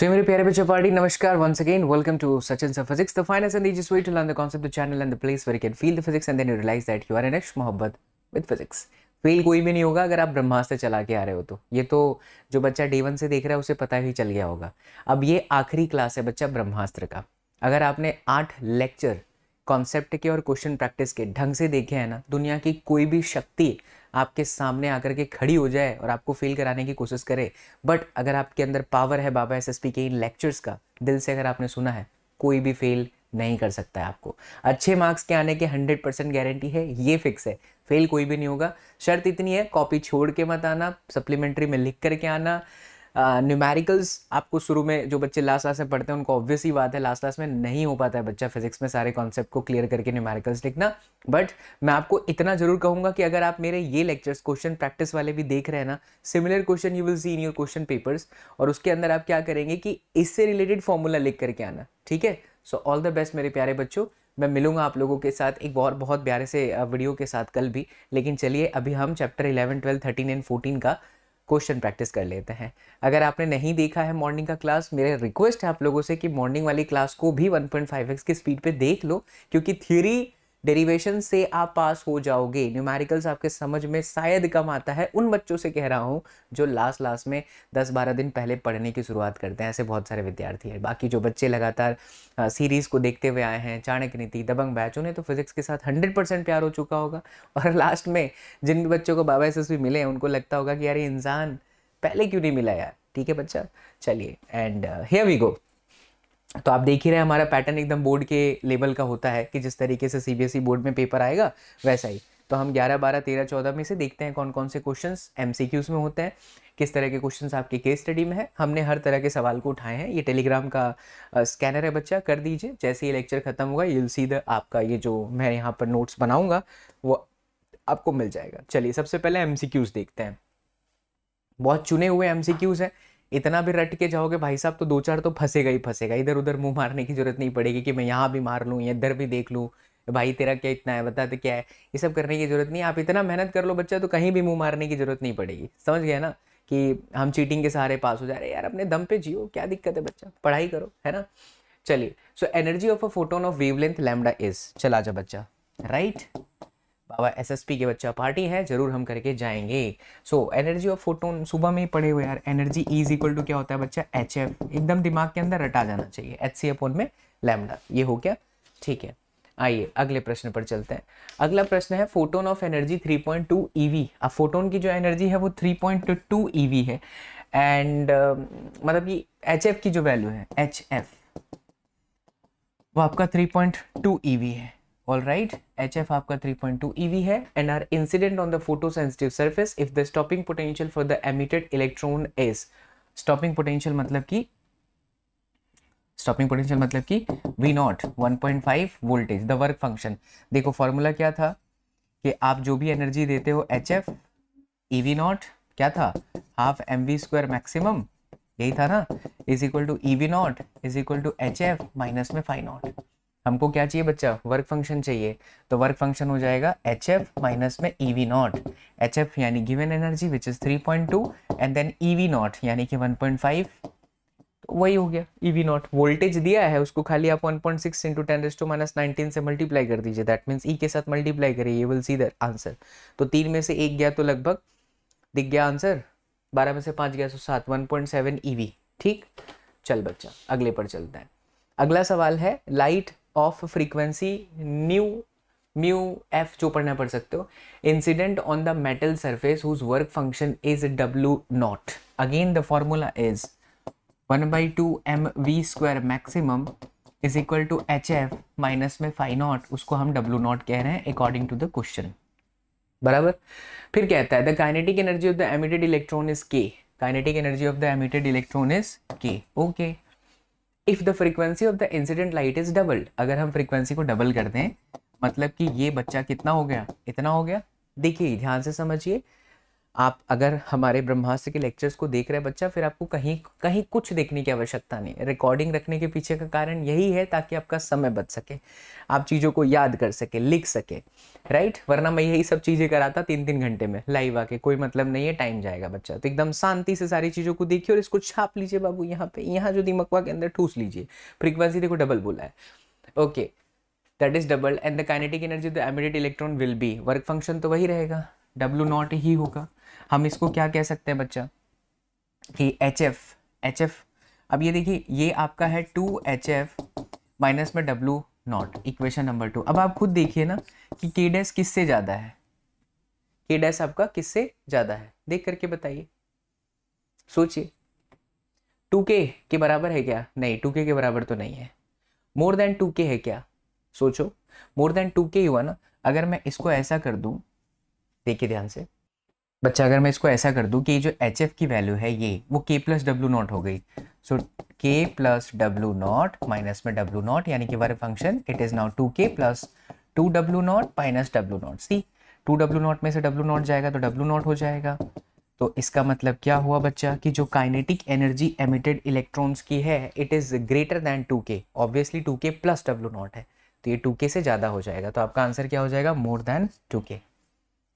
सो मेरे प्यारे बच्चे पार्टी नमस्कार once again welcome to Sachin sir physics the finance and this to learn the concept the channel and the place where can feel the physics and then you realise that you are in एक्श मोहब्बत with physics fail कोई भी नहीं होगा अगर आप ब्रह्मास्त्र चला के आ रहे हो तो ये तो जो बच्चा डे वन से देख रहा है उसे पता ही चल गया होगा अब ये आखिरी क्लास है बच्चा ब्रह्मास्त्र का अगर आपने आठ लेक्चर कॉन्सेप्ट के और क्वेश्चन प्रैक्टिस के ढंग से देखे हैं ना दुनिया की कोई भी शक्ति आपके सामने आकर के खड़ी हो जाए और आपको फील कराने की कोशिश करे बट अगर आपके अंदर पावर है बाबा एस के इन लेक्चर्स का दिल से अगर आपने सुना है कोई भी फेल नहीं कर सकता है आपको अच्छे मार्क्स के आने के हंड्रेड परसेंट गारंटी है ये फिक्स है फेल कोई भी नहीं होगा शर्त इतनी है कॉपी छोड़ के मत आना सप्लीमेंट्री में लिख करके आना न्यूमेरिकल्स आपको शुरू में जो बच्चे लास्ट क्लास में पढ़ते हैं उनको ऑब्वियस ही बात है लास्ट क्लास में नहीं हो पाता है बच्चा फिजिक्स में सारे कॉन्सेप्ट को क्लियर करके न्यूमेरिकल्स लिखना बट मैं आपको इतना जरूर कहूंगा कि अगर आप मेरे ये लेक्चर्स क्वेश्चन प्रैक्टिस वाले भी देख रहे हैं ना similar question you will see in your question papers और उसके अंदर आप क्या करेंगे कि इससे रिलेटेड फॉर्मूला लिख करके आना ठीक है सो ऑल द बेस्ट मेरे प्यारे बच्चों मैं मिलूंगा आप लोगों के साथ एक और बहुत प्यारे से वीडियो के साथ कल भी लेकिन चलिए अभी हम chapter eleven twelve thirteen and fourteen का क्वेश्चन प्रैक्टिस कर लेते हैं अगर आपने नहीं देखा है मॉर्निंग का क्लास मेरे रिक्वेस्ट है आप लोगों से कि मॉर्निंग वाली क्लास को भी 1.5x की स्पीड पे देख लो क्योंकि थ्योरी डेरिवेशन से आप पास हो जाओगे न्यूमेरिकल्स आपके समझ में शायद कम आता है उन बच्चों से कह रहा हूँ जो लास्ट लास्ट में 10-12 दिन पहले पढ़ने की शुरुआत करते हैं ऐसे बहुत सारे विद्यार्थी हैं बाकी जो बच्चे लगातार सीरीज़ को देखते हुए आए हैं चाणक्य नीति दबंग बैच उन्हें तो फिजिक्स के साथ हंड्रेड परसेंट प्यार हो चुका होगा और लास्ट में जिन बच्चों को बाबा एस मिले हैं उनको लगता होगा कि यार इंसान पहले क्यों नहीं मिला यार ठीक है बच्चा चलिए एंड हेयर वी गो तो आप देख ही रहे हमारा पैटर्न एकदम बोर्ड के लेवल का होता है कि जिस तरीके से सीबीएसई बोर्ड e में पेपर आएगा वैसा ही तो हम 11, 12, 13, 14 में से देखते हैं कौन कौन से क्वेश्चंस एम में होते हैं किस तरह के क्वेश्चंस आपके केस स्टडी में है हमने हर तरह के सवाल को उठाए हैं ये टेलीग्राम का स्कैनर है बच्चा कर दीजिए जैसे ये लेक्चर ख़त्म होगा यूल सी द आपका ये जो मैं यहाँ पर नोट्स बनाऊँगा वो आपको मिल जाएगा चलिए सबसे पहले एम देखते हैं बहुत चुने हुए एम हैं इतना भी रट के जाओगे भाई साहब तो दो चार तो फंसेगा ही फंसेगा इधर उधर मुंह मारने की जरूरत नहीं पड़ेगी कि मैं यहाँ भी मार लूँ इधर भी देख लूँ भाई तेरा क्या इतना है बता तो क्या है ये सब करने की जरूरत नहीं आप इतना मेहनत कर लो बच्चा तो कहीं भी मुंह मारने की जरूरत नहीं पड़ेगी समझ गया ना कि हम चीटिंग के सहारे पास हो जा रहे हैं यार अपने दम पे जियो क्या दिक्कत है बच्चा पढ़ाई करो है ना चलिए so energy of a photon of wavelength lambda is चला जा बच्चा राइट right? बाबा एसएसपी के बच्चा पार्टी है जरूर हम करके जाएंगे सो एनर्जी ऑफ फोटोन सुबह में ही पड़े हुए यार एनर्जी इज इक्वल टू क्या होता है बच्चा एच एफ एकदम दिमाग के अंदर रटा जाना चाहिए एच सी एफ में लैमडा ये हो गया ठीक है आइए अगले प्रश्न पर चलते हैं अगला प्रश्न है photon of energy 3.2 point two अब फोटोन की जो एनर्जी है वो 3.2 पॉइंट e है एंड uh, मतलब कि एच की जो वैल्यू है एच वो आपका 3.2 पॉइंट e है ऑल राइट एच एफ आपका three point two E V है and are incident on the photo sensitive surface if the stopping potential for the emitted electron is stopping potential मतलब कि stopping potential मतलब कि V naught 1.5 voltage the work function देखो formula क्या था कि आप जो भी एनर्जी देते हो H F E V naught क्या था half M V square maximum यही था ना is equal to E V naught is equal to H F minus में फाइव नॉट हमको क्या चाहिए बच्चा वर्क फंक्शन चाहिए तो वर्क फंक्शन हो जाएगा एच एफ माइनस में E V naught H F यानी given energy which is three point two and then E V naught यानी कि वन पॉइंट फाइव वही हो गया ई वी नॉट वोल्टेज दिया है उसको खाली आप one point six into ten raise to minus nineteen से मल्टीप्लाई कर दीजिए दैट मीन्स ई के साथ मल्टीप्लाई करिए ये विल सी द आंसर तो तीन में से एक गया तो लगभग दिख गया आंसर बारह में से पाँच गया तो सात one point seven E V ठीक चल बच्चा अगले पर चलते हैं अगला सवाल है light of frequency nu mu F जो पढ़ना पड़ सकते हो incident on the metal surface whose work function is W naught again the formula is one by two M V square maximum is equal to H F minus में five naught उसको हम W not कह रहे हैं according to the question बराबर फिर कहता है the kinetic energy of the emitted electron is K kinetic energy of the emitted electron is K okay if the frequency of the incident light is doubled अगर हम frequency को double कर दें मतलब कि ये बच्चा कितना हो गया इतना हो गया देखिए ध्यान से समझिए आप अगर हमारे ब्रह्मास्त्र के लेक्चर्स को देख रहे हैं बच्चा फिर आपको कहीं कहीं कुछ देखने की आवश्यकता नहीं है रिकॉर्डिंग रखने के पीछे का कारण यही है ताकि आपका समय बच सके आप चीज़ों को याद कर सके लिख सके राइट वरना मैं यही सब चीज़ें कराता तीन तीन घंटे में लाइव आके कोई मतलब नहीं है टाइम जाएगा बच्चा तो एकदम शांति से सारी चीज़ों को देखिए और इसको छाप लीजिए बाबू यहाँ पे यहाँ जो दिमकवा के अंदर ठूस लीजिए फ्रिक्वेंसी देखो डबल बोला है okay that is double and the kinetic energy the emitted electron will be work function तो वही रहेगा डब्ल्यू नॉट ही होगा हम इसको क्या कह सकते हैं बच्चा कि एच एफ एच एफ अब ये देखिए ये आपका है टू एच एफ माइनस में W naught equation number two अब आप खुद देखिए ना कि के डैस किससे ज़्यादा है के डैस आपका किससे ज़्यादा है देख करके बताइए सोचिए टू के के बराबर है क्या नहीं टू के के बराबर तो नहीं है मोर देन टू के है क्या सोचो मोर देन टू के हुआ ना अगर मैं इसको ऐसा कर दूं देखिए ध्यान से बच्चा अगर मैं इसको ऐसा कर दूं कि जो एच एफ की वैल्यू है ये वो के प्लस डब्ल्यू नॉट हो गई so K plus W naught minus में डब्ल्यू नॉट यानी कि हमारे function it is now two K plus two W naught minus W naught see two W naught में से डब्ल्यू नॉट जाएगा तो डब्ल्यू नॉट हो जाएगा तो इसका मतलब क्या हुआ बच्चा कि जो काइनेटिक एनर्जी एमिटेड इलेक्ट्रॉन्स की है it is greater than two K obviously two K plus W naught है तो ये टू के से ज़्यादा हो जाएगा तो आपका आंसर क्या हो जाएगा more than two K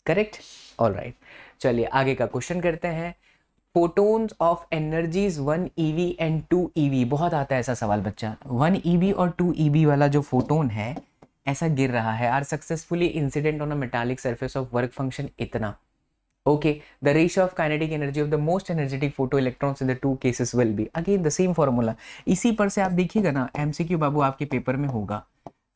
correct all right चलिए आगे का क्वेश्चन करते हैं photons of energies one E V and two E V बहुत आता है ऐसा सवाल बच्चा वन ई वी और टू ई वी वाला जो फोटोन है ऐसा गिर रहा है are successfully incident on a metallic surface of work function इतना okay the ratio of kinetic energy of the most energetic photo electrons in the two cases will be again the same formula इसी पर से आप देखिएगा ना MCQ बाबू आपके paper में होगा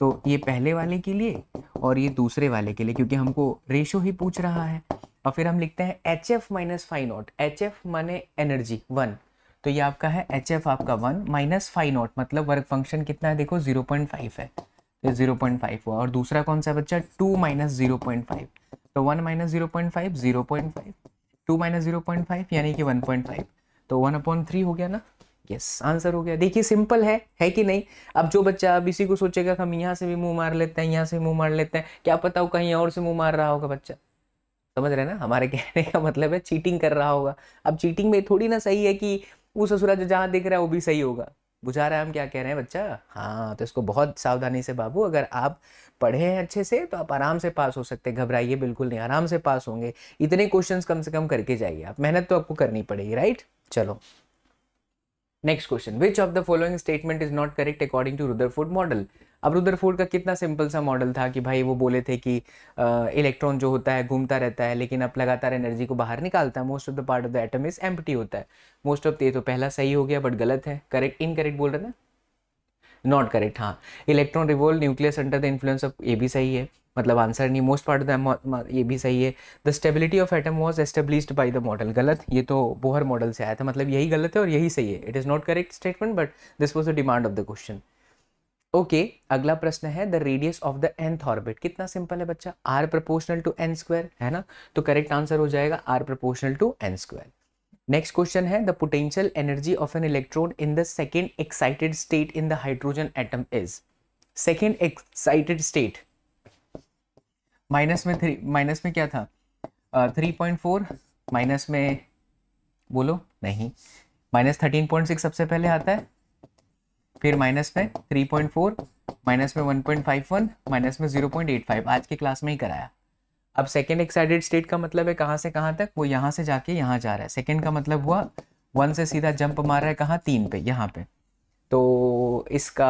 तो ये पहले वाले के लिए और ये दूसरे वाले के लिए क्योंकि हमको रेशो ही पूछ रहा है और फिर हम लिखते हैं H F minus five naught H F माने एनर्जी वन तो ये आपका है एच एफ आपका वन माइनस फाइव नॉट मतलब वर्क फंक्शन कितना है देखो जीरो पॉइंट फाइव है तो जीरो पॉइंट फाइव हुआ और दूसरा कौन सा बच्चा two minus zero point five तो one minus zero point five zero point five two minus zero point five यानी कि वन पॉइंट फाइव तो वन अपॉइंट थ्री हो गया ना यस आंसर हो गया देखिए सिंपल है है कि नहीं अब जो बच्चा अब इसी को सोचेगा हम यहाँ से भी मुंह मार लेते हैं यहाँ से मुंह मार लेते हैं क्या पता हो कहीं और से मुंह मार रहा होगा बच्चा समझ रहे ना हमारे कहने का मतलब है चीटिंग कर रहा होगा अब चीटिंग में थोड़ी ना सही है कि वो ससुरा जो जहाँ देख रहा है वो भी सही होगा बुझा रहा है हम क्या कह रहे हैं बच्चा हाँ तो इसको बहुत सावधानी से बाबू अगर आप पढ़े हैं अच्छे से तो आप आराम से पास हो सकते हैं घबराइए बिल्कुल नहीं आराम से पास होंगे इतने क्वेश्चंस कम से कम करके जाइए आप मेहनत तो आपको करनी पड़ेगी राइट चलो next question which of the following statement is not correct according to फूड मॉडल अब फूड का कितना सिंपल सा मॉडल था कि भाई वो बोले थे कि इलेक्ट्रॉन uh, जो होता है घूमता रहता है लेकिन अब लगातार एनर्जी को बाहर निकालता है most of the part of the atom is empty होता है मोस्ट ऑफ ये तो पहला सही हो गया बट गलत है करेक्ट इनकरेक्ट बोल रहे ना नॉट करेक्ट हाँ electron revolve nucleus under the influence of ये भी सही है मतलब आंसर नहीं मोस्ट पार्ट ऑफ द ये भी सही है the stability of atom was established by the model गलत ये तो बोहर मॉडल से आया था मतलब यही गलत है और यही सही है it is not correct statement but this was the demand of the question okay अगला प्रश्न है the radius of the nth orbit कितना सिंपल है बच्चा R proportional to N square है ना तो करेक्ट आंसर हो जाएगा R proportional to N square next question है the potential energy of an electron in the second excited state in the hydrogen atom is second excited state minus में three minus में क्या था three point four minus में बोलो नहीं minus thirteen point six सबसे पहले आता है फिर माइनस में थ्री पॉइंट फोर माइनस में one point five one minus में जीरो पॉइंट एट फाइव आज के क्लास में ही कराया अब सेकेंड एक्साइडेड स्टेट का मतलब है कहाँ से कहाँ तक वो यहाँ से जाके यहाँ जा रहा है सेकेंड का मतलब हुआ वन से सीधा जंप मार रहा है कहाँ तीन पे यहाँ पे तो इसका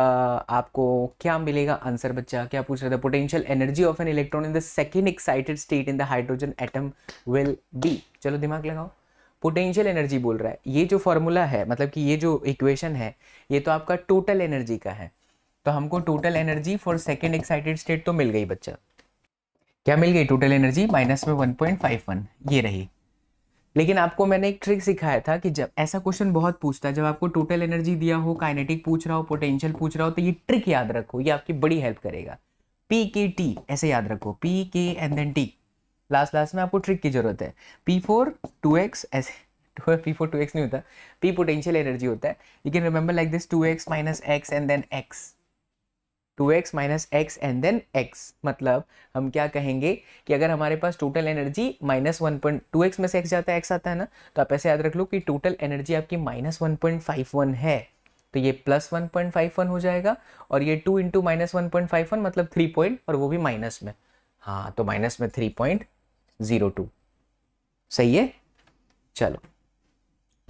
आपको क्या मिलेगा आंसर बच्चा क्या पूछ रहा था potential energy of an electron in the second excited state in the hydrogen atom will be चलो दिमाग लगाओ पोटेंशियल एनर्जी बोल रहा है ये जो फॉर्मूला है मतलब कि ये जो इक्वेशन है ये तो आपका टोटल एनर्जी का है तो हमको total energy for second excited state तो मिल गई बच्चा क्या मिल गई टोटल एनर्जी माइनस में वन ये रही लेकिन आपको मैंने एक ट्रिक सिखाया था कि जब ऐसा क्वेश्चन बहुत पूछता है जब आपको टोटल एनर्जी दिया हो काइनेटिक पूछ रहा हो पोटेंशियल पूछ रहा हो तो ये ट्रिक याद रखो ये आपकी बड़ी हेल्प करेगा पी के टी ऐसे याद रखो P K and then T last last में आपको ट्रिक की जरूरत है पी फोर टू एक्स ऐसे पी फोर टू एक्स नहीं होता पी पोटेंशियल एनर्जी होता है you can remember like this two X minus X and then X two X minus X and then X मतलब हम क्या कहेंगे कि अगर हमारे पास total energy minus one point two X में से एक्स जाता है एक्स आता है ना तो आप ऐसे याद रख लो कि टोटल एनर्जी आपकी minus one point five one है तो ये plus one point five one हो जाएगा और ये two into minus one point five one मतलब थ्री पॉइंट और वो भी माइनस में हाँ तो माइनस में थ्री पॉइंट ज़ीरो टू सही है चलो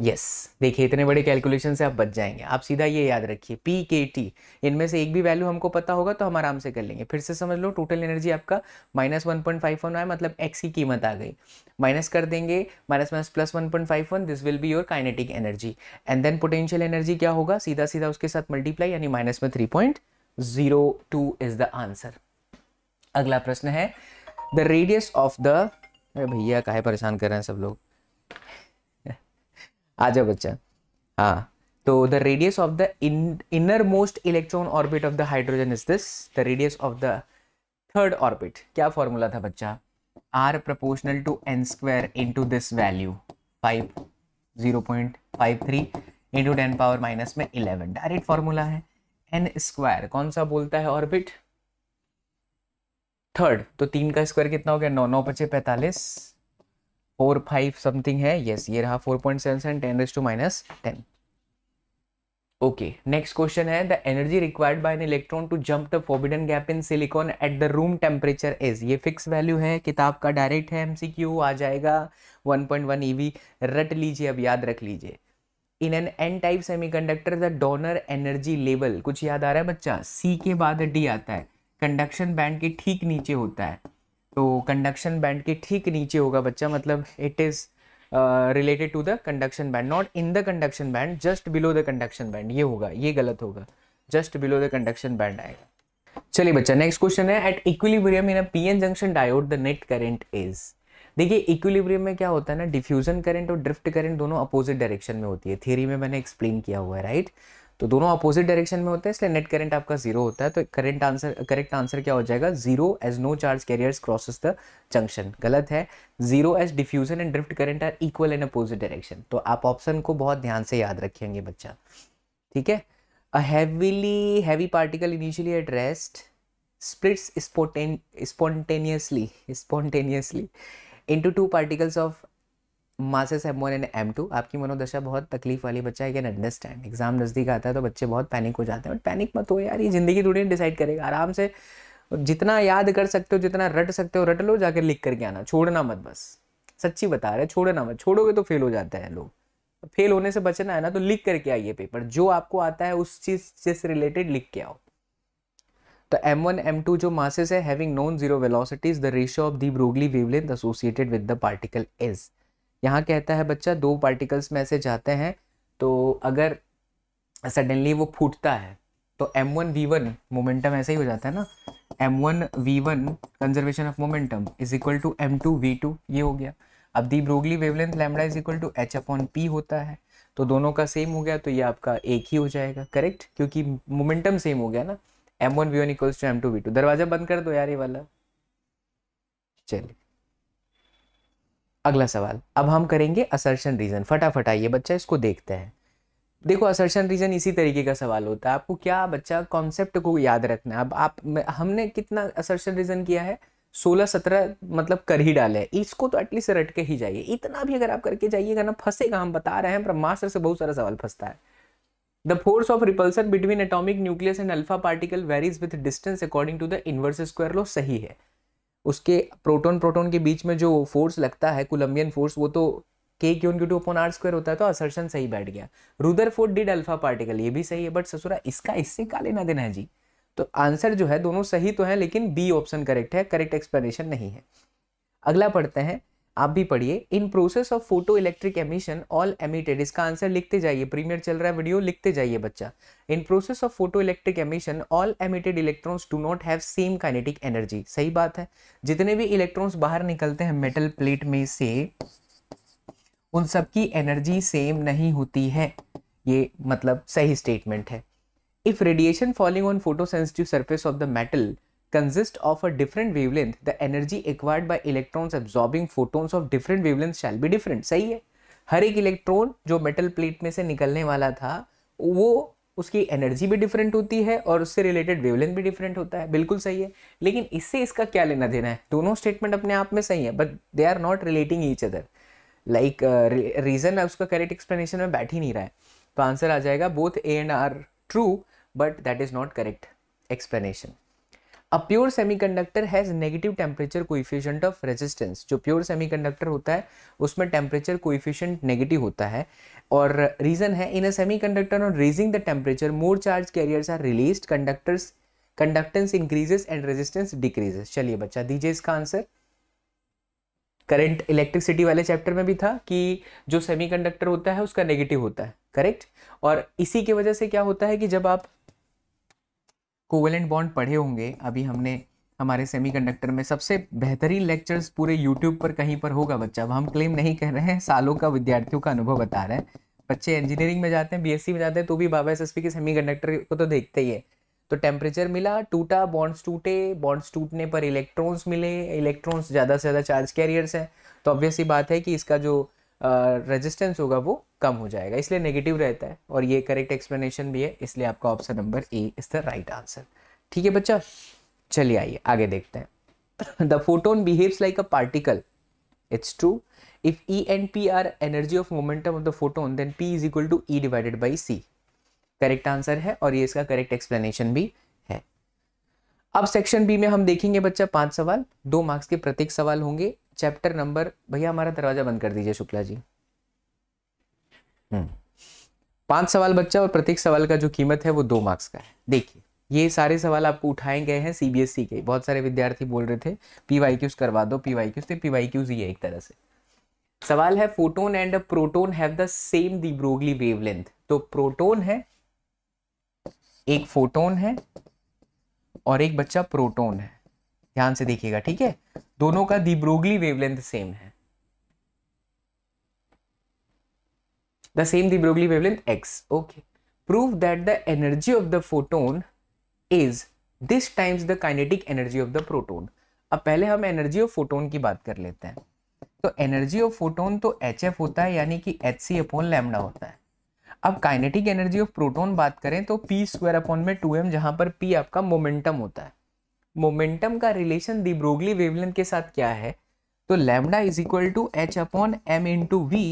यस देखिए इतने बड़े कैलकुलेशन से आप बच जाएंगे आप सीधा ये याद रखिए पी के टी इनमें से एक भी वैल्यू हमको पता होगा तो हम आराम से कर लेंगे फिर से समझ लो टोटल एनर्जी आपका minus one point five one आया मतलब एक्स की कीमत आ गई माइनस कर देंगे minus minus plus one point five one this will be your kinetic energy and then potential energy क्या होगा सीधा सीधा उसके साथ मल्टीप्लाई यानी माइनस में three point zero two is the answer अगला प्रश्न है द रेडियस ऑफ द भैया काहे परेशान कर रहे हैं सब लोग आ बच्चा हाँ तो the radius of the innermost electron orbit of the hydrogen is this the radius of the third orbit क्या फॉर्मूला था बच्चा R proportional to N square into this value five zero point five three into ten power minus में eleven direct formula है N square कौन सा बोलता है orbit third तो तीन का स्क्वायर कितना हो गया नौ नौ पचे पैंतालीस फोर फाइव समथिंग है यस yes, ये रहा four point seven seven ten raise to minus ten okay next question है the energy required by an electron to jump the forbidden gap in silicon at the room temperature is ये fix value है किताब का direct है MCQ आ जाएगा one point one EV रट लीजिए अब याद रख लीजिए in N N type semiconductor the donor energy level कुछ याद आ रहा है बच्चा सी के बाद डी आता है कंडक्शन बैंड के ठीक नीचे होता है तो कंडक्शन बैंड के ठीक नीचे होगा बच्चा मतलब it is related to the conduction band not in the conduction band just below the conduction band ये होगा ये गलत होगा just below the conduction band आएगा चलिए बच्चा नेक्स्ट क्वेश्चन है at equilibrium in a PN junction diode the net current is देखिए इक्विलिब्रियम में क्या होता है ना डिफ्यूजन करंट और ड्रिफ्ट करंट दोनों अपोजिट डायरेक्शन में होती है थियरी में मैंने एक्सप्लेन किया हुआ है राइट right? तो दोनों अपोजिट डायरेक्शन में होते हैं इसलिए नेट करंट आपका जीरो होता है तो करंट आंसर करेक्ट आंसर क्या हो जाएगा zero as no charge carriers crosses the junction गलत है zero as diffusion and drift current are equal in opposite direction तो आप ऑप्शन को बहुत ध्यान से याद रखेंगे बच्चा ठीक है a heavily heavy particle initially at rest splits spontaneous spontaneously spontaneously into two particles of masses M one and M two आपकी मनोदशा बहुत तकलीफ वाली बच्चा आई कैन अंडरस्टैंड एग्जाम नज़दीक आता है तो बच्चे बहुत पैनिक हो जाते हैं बट पैनिक मत हो यार ये ज़िंदगी थोड़ी डिसाइड करेगा आराम से जितना याद कर सकते हो जितना रट सकते हो रट लो जाकर लिख करके आना छोड़ना मत बस सच्ची बता रहे छोड़ना मत छोड़ोगे तो फेल हो जाते हैं लोग फेल होने से बचना है ना तो लिख करके आइए पेपर जो आपको आता है उस चीज़ से रिलेटेड लिख के आओ तो एम वन एम टू जो मासेस है having non zero velocities the ratio of de Broglie wavelength associated with the particle is यहाँ कहता है बच्चा दो पार्टिकल्स में ऐसे जाते हैं तो अगर सडनली वो फूटता है तो M one V one momentum ऐसे ही हो जाता है ना M one V one conservation of momentum is equal to M two V two ये हो गया अब de Broglie wavelength lambda is equal to H upon P होता है तो दोनों का सेम हो गया तो ये आपका एक ही हो जाएगा करेक्ट क्योंकि मोमेंटम सेम हो गया ना M one V one equals to M two V two दरवाज़ा बंद कर दो यार ये वाला चलिए अगला सवाल अब हम करेंगे असर्शन रीज़न फटाफट आइए बच्चा इसको देखते हैं देखो असर्शन रीज़न इसी तरीके का सवाल होता है आपको क्या बच्चा कॉन्सेप्ट को याद रखना है अब आप हमने कितना असर्शन रीज़न किया है सोलह सत्रह मतलब कर ही डाले इसको तो एटलीस्ट रट के ही जाइए इतना भी अगर आप करके जाइएगा ना फंसेगा हम बता रहे हैं पर मास्टर से बहुत सारा सवाल फंसता है the force of repulsion between atomic nucleus and alpha particle varies with distance according to the inverse square law सही है उसके प्रोटोन प्रोटोन के बीच में जो फोर्स लगता है कोलम्बियन फोर्स वो तो K Q Q two upon R square होता है तो असर्शन सही बैठ गया Rutherford did alpha particle ये भी सही है बट ससुरा इसका इससे का लेना देना है जी तो आंसर जो है दोनों सही तो है लेकिन बी ऑप्शन करेक्ट है करेक्ट एक्सप्लेनेशन नहीं है अगला पढ़ते हैं आप भी पढ़िए in process of photo electric emission all emitted इसका आंसर लिखते जाइए प्रीमियर चल रहा है वीडियो लिखते जाइए बच्चा in process of photo electric emission all emitted electrons do not have same kinetic energy सही बात है जितने भी इलेक्ट्रॉन्स बाहर निकलते हैं मेटल प्लेट में से उन सबकी एनर्जी सेम नहीं होती है ये मतलब सही स्टेटमेंट है if radiation falling on photo sensitive surface of the metal consist of a different wavelength the energy acquired by electrons absorbing photons of different wavelength shall be different सही है हर एक इलेक्ट्रॉन जो मेटल प्लेट में से निकलने वाला था वो उसकी एनर्जी भी डिफरेंट होती है और उससे रिलेटेड वेवलेंथ भी डिफरेंट होता है बिल्कुल सही है लेकिन इससे इसका क्या लेना देना है दोनों स्टेटमेंट अपने आप में सही uh, है but they are not relating each other like reason उसका करेक्ट एक्सप्लेनेशन में बैठ ही नहीं रहा है तो आंसर आ जाएगा both A and R true but that is not correct explanation a pure semiconductor has negative temperature coefficient of resistance जो प्योर सेमीकंडक्टर होता है उसमें टेम्परेचर कोइफिशियंट नेगेटिव होता है और रीज़न है in a semiconductor on raising the temperature more charge carriers are release conductors conductance increases and resistance decreases चलिए बच्चा दीजिए इसका आंसर करंट इलेक्ट्रिसिटी वाले चैप्टर में भी था कि जो सेमीकंडक्टर होता है उसका नेगेटिव होता है करेक्ट और इसी के वजह से क्या होता है कि जब आप कोवेलेंट बॉन्ड पढ़े होंगे अभी हमने हमारे सेमीकंडक्टर में सबसे बेहतरीन लेक्चर्स पूरे यूट्यूब पर कहीं पर होगा बच्चा अब हम क्लेम नहीं कर रहे हैं सालों का विद्यार्थियों का अनुभव बता रहे हैं बच्चे इंजीनियरिंग में जाते हैं बीएससी में जाते हैं तो भी बाबा एस के सेमी को तो देखते ही है तो टेम्परेचर मिला टूटा बॉन्ड्स टूटे बॉन्ड्स टूटने पर इलेक्ट्रॉन्स मिले इलेक्ट्रॉन्स ज़्यादा से ज़्यादा चार्ज कैरियर्स हैं तो ऑब्वियसली बात है कि इसका जो रेजिस्टेंस होगा वो कम हो जाएगा इसलिए नेगेटिव रहता है और ये करेक्ट एक्सप्लेनेशन भी है इसलिए आपका option number A is the right answer ठीक है बच्चा चलिए आइए आगे देखते हैं the photon behaves like a particle it's true if E and P are energy of momentum of the photon then P is equal to E divided by C correct answer है और ये इसका करेक्ट एक्सप्लेनेशन भी अब section B में हम देखेंगे बच्चा पांच सवाल दो मार्क्स के प्रत्येक सवाल होंगे चैप्टर नंबर भैया हमारा दरवाजा बंद कर दीजिए शुक्ला जी हम्म। पांच सवाल बच्चा और प्रत्येक सवाल का जो कीमत है वो दो मार्क्स का है देखिए ये सारे सवाल आपको उठाए गए हैं सीबीएसई e के बहुत सारे विद्यार्थी बोल रहे थे पीवाई क्यूज करवा दो पीवाई क्यूज पीवाई क्यूज ही है एक तरह से सवाल है photon and proton have the same de Broglie wavelength तो प्रोटोन है एक फोटोन है और एक बच्चा प्रोटोन है ध्यान से देखिएगा ठीक है दोनों का दिब्रोगली वेवलेंथ सेम है the same de Broglie wavelength X okay prove that the energy of the photon is this times the kinetic energy of the proton अब पहले हम एनर्जी ऑफ फोटोन की बात कर लेते हैं तो एनर्जी ऑफ फोटोन तो एच होता है यानी कि एच सी अपॉन लैमडा होता है अब काइनेटिक एनर्जी ऑफ प्रोटॉन बात करें तो पी स्क्वायर अपॉन में टू एम जहां पर पी आपका मोमेंटम होता है मोमेंटम का रिलेशन दिब्रोगली वेवलेंथ के साथ क्या है तो lambda is equal to H upon M into V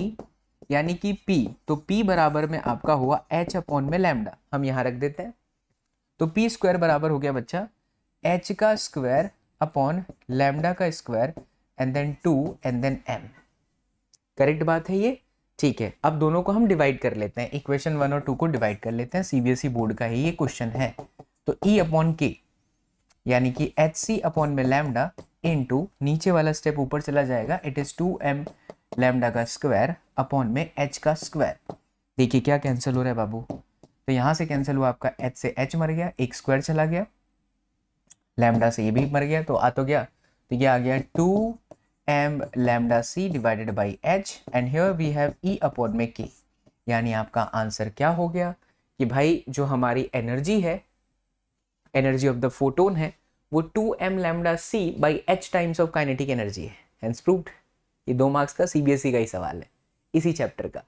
यानी कि पी तो पी बराबर में आपका हुआ एच अपॉन में लैमडा हम यहाँ रख देते हैं तो पी स्क्वायर बराबर हो गया बच्चा एच का स्क्वायर अपॉन लैमडा का square and then two and then M correct बात है ये ठीक है अब दोनों को हम डिवाइड कर लेते हैं इक्वेशन वन और टू को डिवाइड कर लेते हैं सीबीएसई बोर्ड e का ही ये क्वेश्चन है तो ई अपॉन के यानी कि एच सी अपॉन में लैमडा इंटू नीचे वाला स्टेप ऊपर चला जाएगा it is two M lambda का स्क्वायर अपॉन में एच का स्क्वायर देखिए क्या कैंसिल हो रहा है बाबू तो यहाँ से कैंसिल हुआ आपका एच से एच मर गया एक स्क्वायर चला गया लैमडा से ये भी मर गया तो आ तो गया तो ये आ गया two M lambda C divided by H and here we have E upon में के यानी आपका आंसर क्या हो गया कि भाई जो हमारी एनर्जी है एनर्जी ऑफ द फोटोन है वो two M lambda C by H times of kinetic energy है हैंस प्रूव्ड ये दो मार्क्स का सीबीएसई e का ही सवाल है इसी चैप्टर का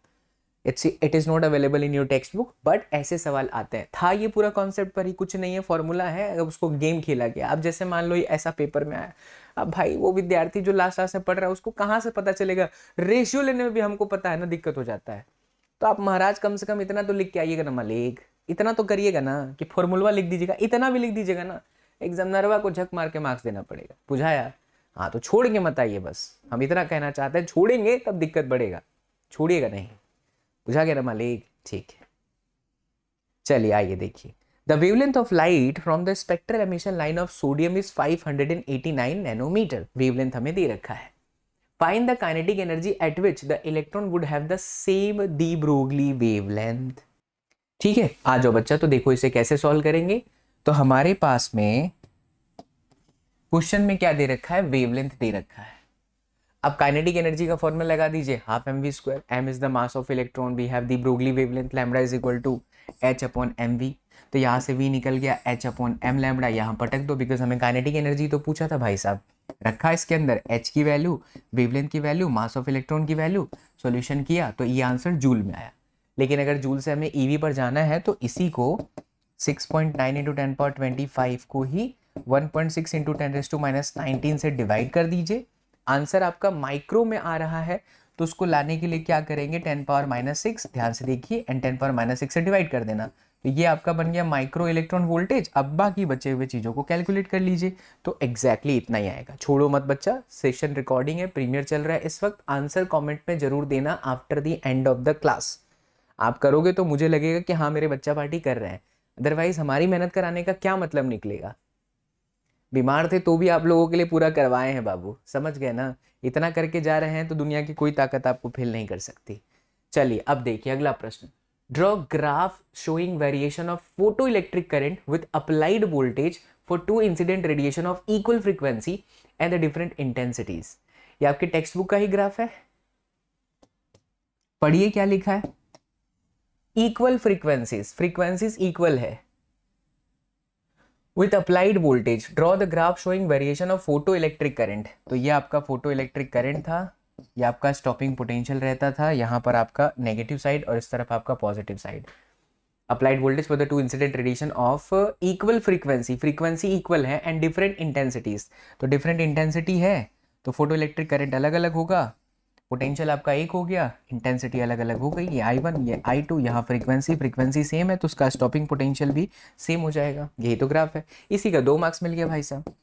it's it is not available in your text book but ऐसे सवाल आते हैं था ये पूरा कॉन्सेप्ट पर ही कुछ नहीं है फॉर्मूला है अगर उसको गेम खेला गया अब जैसे मान लो ये ऐसा पेपर में आया अब भाई वो विद्यार्थी जो लास्ट लास्ट में पढ़ रहा है उसको कहाँ से पता चलेगा रेशियो लेने में भी हमको पता है ना दिक्कत हो जाता है तो आप महाराज कम से कम इतना तो लिख के आइएगा ना मलिक इतना तो करिएगा ना कि फॉर्मूलवा लिख दीजिएगा इतना भी लिख दीजिएगा ना नरवा को झक मार के मार्क्स देना पड़ेगा बुझाया हाँ तो छोड़ के मत आइए बस हम इतना कहना चाहते हैं छोड़ेंगे तब दिक्कत बढ़ेगा छोड़िएगा नहीं बुझा गया ना लेक ठीक है चलिए आइए देखिए The wavelength of light from the spectral emission line of sodium is 589 nanometer. Wavelength हमें दे रखा है Find the kinetic energy at which the electron would have the same de Broglie wavelength. ठीक है आ जाओ बच्चा तो देखो इसे कैसे सॉल्व करेंगे तो हमारे पास में क्वेश्चन में क्या दे रखा है वेवलेंथ दे रखा है अब काइनेटिक एनर्जी का फॉर्मूला लगा दीजिए half M V square M is the mass of electron we have de Broglie wavelength lambda is equal to H upon M V तो यहाँ से वी निकल गया एच अपॉन एम लैमडा यहाँ पटक दो बिकॉज हमें काइनेटिक एनर्जी तो पूछा था भाई साहब रखा इसके अंदर एच की वैल्यू वेवलेंथ की वैल्यू मास ऑफ इलेक्ट्रॉन की वैल्यू सोल्यूशन किया तो ये आंसर जूल में आया लेकिन अगर जूल से हमें ईवी e पर जाना है तो इसी को six point nine into ten point twenty five को ही one point six into ten raise to minus nineteen से डिवाइड कर दीजिए आंसर आपका माइक्रो में आ रहा है तो उसको लाने के लिए क्या करेंगे टेन पावर माइनस सिक्स ध्यान से देखिए and ten power minus six से डिवाइड कर देना तो ये आपका बन गया माइक्रो इलेक्ट्रॉन वोल्टेज अब बाकी बचे हुए चीज़ों को कैलकुलेट कर लीजिए तो एग्जैक्टली exactly इतना ही आएगा छोड़ो मत बच्चा सेशन रिकॉर्डिंग है प्रीमियर चल रहा है इस वक्त आंसर कमेंट में ज़रूर देना after the end of the class आप करोगे तो मुझे लगेगा कि हाँ मेरे बच्चा पार्टी कर रहे हैं अदरवाइज हमारी मेहनत कराने का क्या मतलब निकलेगा बीमार थे तो भी आप लोगों के लिए पूरा करवाए हैं बाबू समझ गए ना इतना करके जा रहे हैं तो दुनिया की कोई ताकत आपको फेल नहीं कर सकती चलिए अब देखिए अगला प्रश्न draw graph showing variation of photoelectric current with applied voltage for two incident radiation of equal frequency and the different intensities ये आपके टेक्स्ट बुक का ही ग्राफ है पढ़िए क्या लिखा है इक्वल फ्रीक्वेंसीज फ्रीक्वेंसीज इक्वल है with applied voltage draw the graph showing variation of photo electric current तो ये आपका फोटो इलेक्ट्रिक करंट था ये आपका स्टॉपिंग पोटेंशियल रहता था यहाँ पर आपका नेगेटिव साइड और इस तरफ आपका positive side applied voltage for the two incident radiation of equal frequency frequency equal है एंड डिफरेंट इंटेंसिटीज तो डिफरेंट इंटेंसिटी है तो फोटो इलेक्ट्रिक करेंट अलग अलग होगा पोटेंशियल आपका एक हो गया इंटेंसिटी अलग अलग हो गई ये आई वन ये आई टू यहाँ फ्रीक्वेंसी फ्रीक्वेंसी सेम है तो उसका स्टॉपिंग पोटेंशियल भी सेम हो जाएगा यही तो ग्राफ है इसी का दो मार्क्स मिल गया भाई साहब